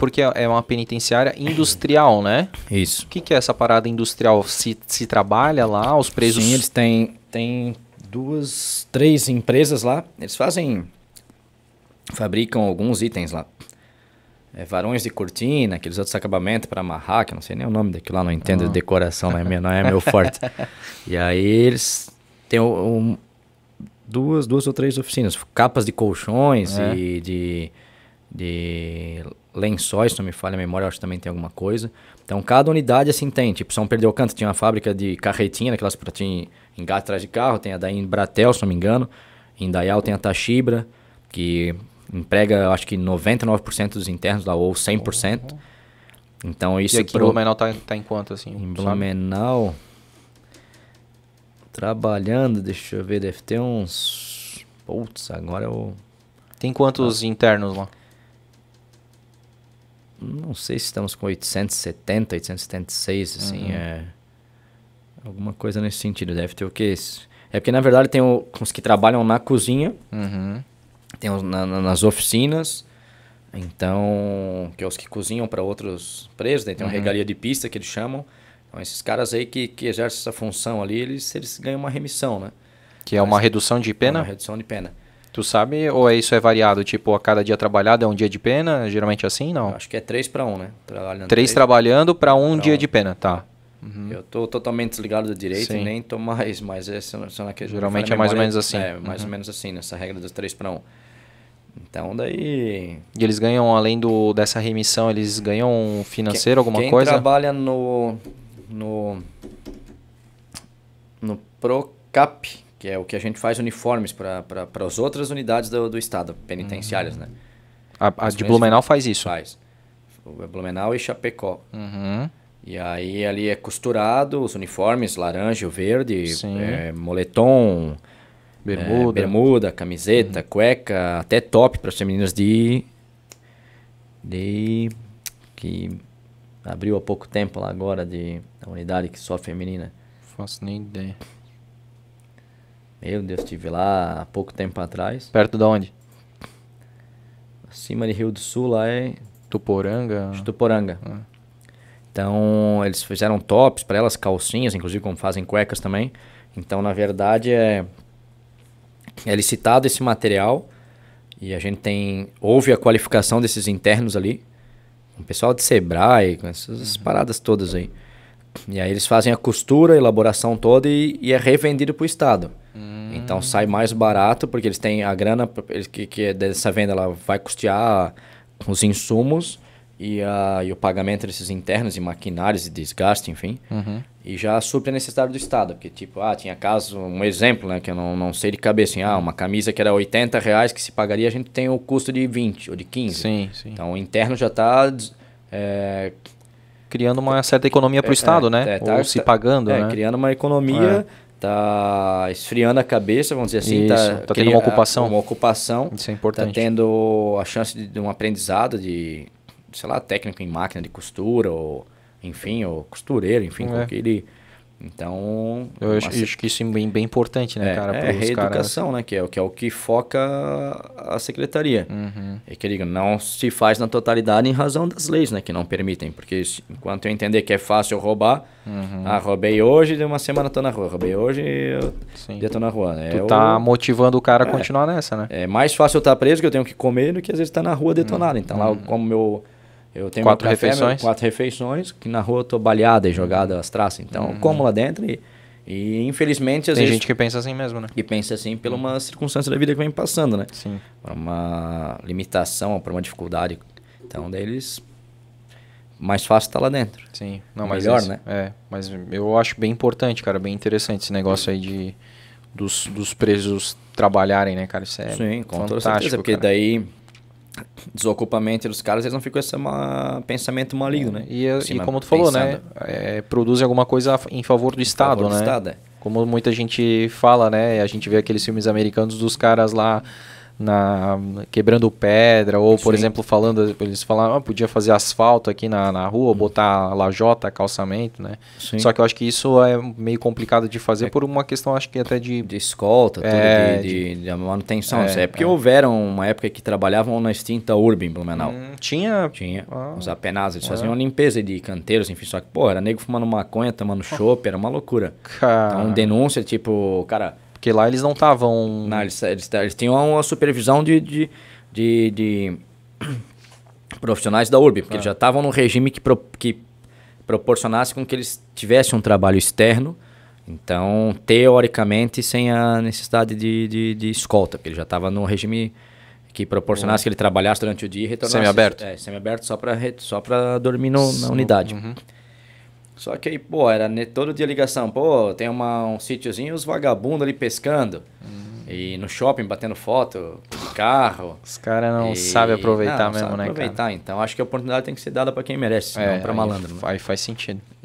Porque é uma penitenciária industrial, né? Isso. O que, que é essa parada industrial? Se, se trabalha lá, os presos. Sim, eles têm, têm duas, três empresas lá. Eles fazem. fabricam alguns itens lá. É, varões de cortina, aqueles outros acabamentos para amarrar, que eu não sei nem o nome daquilo lá, não entendo de ah. decoração, não é, meu, não é meu forte. e aí eles têm um, duas, duas ou três oficinas, capas de colchões é. e de, de lençóis, se não me falha a memória, acho que também tem alguma coisa. Então, cada unidade assim tem. Tipo, São Perdeu Canto tinha uma fábrica de carretinha, aquelas que tinha gato atrás de carro. Tem a da Embratel, se não me engano. Em Dayal tem a Tachibra, que emprega, acho que 99% dos internos lá, ou 100%. Uhum. Então, isso... E aqui pro... em Blumenau tá, tá em quanto, assim? Em Blumenau... Trabalhando, deixa eu ver, deve ter uns... Putz, agora eu... Tem quantos ah. internos lá? não sei se estamos com 870, 876, assim, uhum. é... Alguma coisa nesse sentido, deve ter o que? É porque, na verdade, tem o, os que trabalham na cozinha, uhum. tem os na, nas oficinas, então, que é os que cozinham para outros presos, né? tem uma uhum. regalia de pista que eles chamam. Então, esses caras aí que, que exercem essa função ali, eles, eles ganham uma remissão, né? Que é uma redução de pena? É uma redução de pena. Tu sabe, ou é isso é variado? Tipo, a cada dia trabalhado é um dia de pena? Geralmente é assim, não? Acho que é três para um, né? Trabalhando três, três trabalhando para um pra dia um. de pena, tá. Uhum. uhum. Eu tô totalmente desligado do direito Sim. nem tô mais, mas é, são, são naquele, Geralmente é mais ou menos assim. É, mais uhum. ou menos assim, nessa regra dos três para um. Então daí. E eles ganham, além do, dessa remissão, eles ganham financeiro, quem, alguma quem coisa? Quem trabalha no. no. no ProCap, que é o que a gente faz uniformes para as outras unidades do, do estado, penitenciárias, uhum. né? A, a de Blumenau faz isso? Faz. É Blumenau e Chapecó. Uhum. E aí ali é costurado os uniformes, laranja, verde, é, moletom, bermuda, é, bermuda camiseta, uhum. cueca, até top para as femininas de... de... que abriu há pouco tempo lá agora de, da unidade que só feminina. Não faço nem ideia. Meu Deus, estive lá há pouco tempo atrás. Perto de onde? Acima de Rio do Sul, lá é. Tuporanga? Tuporanga. Ah. Então, eles fizeram tops para elas, calcinhas, inclusive como fazem cuecas também. Então, na verdade, é. É licitado esse material e a gente tem. Houve a qualificação desses internos ali. O pessoal de Sebrae, com essas uhum. paradas todas aí. E aí eles fazem a costura, a elaboração toda e, e é revendido para o Estado. Então sai mais barato, porque eles têm a grana que, que é dessa venda ela vai custear os insumos e, a, e o pagamento desses internos e maquinários e desgaste, enfim. Uhum. E já supre a necessidade do Estado. Porque, tipo, ah, tinha caso, um exemplo, né? Que eu não, não sei de cabeça. Assim, ah, uma camisa que era 80 reais que se pagaria, a gente tem o custo de 20 ou de 15. Sim, sim. Então o interno já está. É, criando uma certa economia para o é, Estado, é, né? É, tá, ou se pagando, é, né? Criando uma economia tá esfriando a cabeça, vamos dizer assim, tá Isso, tá, tá tendo uma ocupação, uma ocupação, isso é tá importante, tá tendo a chance de, de um aprendizado de, sei lá, técnico em máquina de costura ou enfim, ou costureiro, enfim, é. com aquele então. Eu acho, acho, que isso é bem, importante, né, é, cara? É, reeducação, caras... né? Que é, que é o que foca a secretaria. Uhum. E que digo, não se faz na totalidade em razão das leis, né? Que não permitem. Porque enquanto eu entender que é fácil roubar, uhum. ah, roubei hoje, de uma semana tô na rua. Roubei hoje, eu tô na rua. Né? Tu eu... tá motivando o cara é, a continuar nessa, né? É mais fácil eu estar tá preso, que eu tenho que comer, do que às vezes estar tá na rua detonado. Uhum. Então lá, uhum. como meu eu tenho quatro café, refeições? Meu, quatro refeições, que na rua eu tô baleada e jogada as traças. Então, uhum. eu como lá dentro e, e infelizmente... Às Tem vezes, gente que pensa assim mesmo, né? Que pensa assim pela hum. uma circunstância da vida que vem passando, né? Sim. Por uma limitação, por uma dificuldade. Então, deles Mais fácil estar tá lá dentro. Sim. Não, Melhor, isso, né? É, mas eu acho bem importante, cara, bem interessante esse negócio aí de... Dos, dos presos trabalharem, né, cara? Isso é Sim, com toda certeza, porque cara. daí desocupamento dos caras, eles não ficam com esse ma... pensamento maligno, né? É, e, é, e como tu pensando. falou, né? É, produzem alguma coisa em favor do em Estado, favor né? Do Estado, é. Como muita gente fala, né? A gente vê aqueles filmes americanos dos caras lá na, quebrando pedra, ou, por exemplo, falando, eles falaram, ah, podia fazer asfalto aqui na, na rua, hum. botar lajota, calçamento, né? Sim. Só que eu acho que isso é meio complicado de fazer é. por uma questão, acho que até de. De escolta, é, tudo de, de, de manutenção. É, é porque é. houveram uma época que trabalhavam na extinta urban Blumenau. Hum, tinha. Tinha. Ah, os apenados, eles é. faziam uma limpeza de canteiros, enfim, só que, pô, era nego fumando maconha, tomando chopp, era uma loucura. Cara. Então, denúncia, tipo, cara porque lá eles não estavam. eles, eles, eles, tinham uma supervisão de, de, de, de profissionais da URB, porque ah. eles já estavam num regime que, pro, que proporcionasse com que eles tivessem um trabalho externo. Então, teoricamente, sem a necessidade de, de, de escolta, porque ele já estava num regime que proporcionasse uhum. que ele trabalhasse durante o dia e retornasse. Semiaberto? É, semiaberto só para só dormir no, na unidade. Uhum. Só que aí, pô, era todo dia ligação. Pô, tem uma, um sítiozinho, os vagabundos ali pescando. Hum. E no shopping batendo foto de carro. Os caras não e... sabem aproveitar não, mesmo, sabe né, aproveitar, cara? aproveitar, então. Acho que a oportunidade tem que ser dada para quem merece, é, não para malandro. Aí, né? aí faz sentido.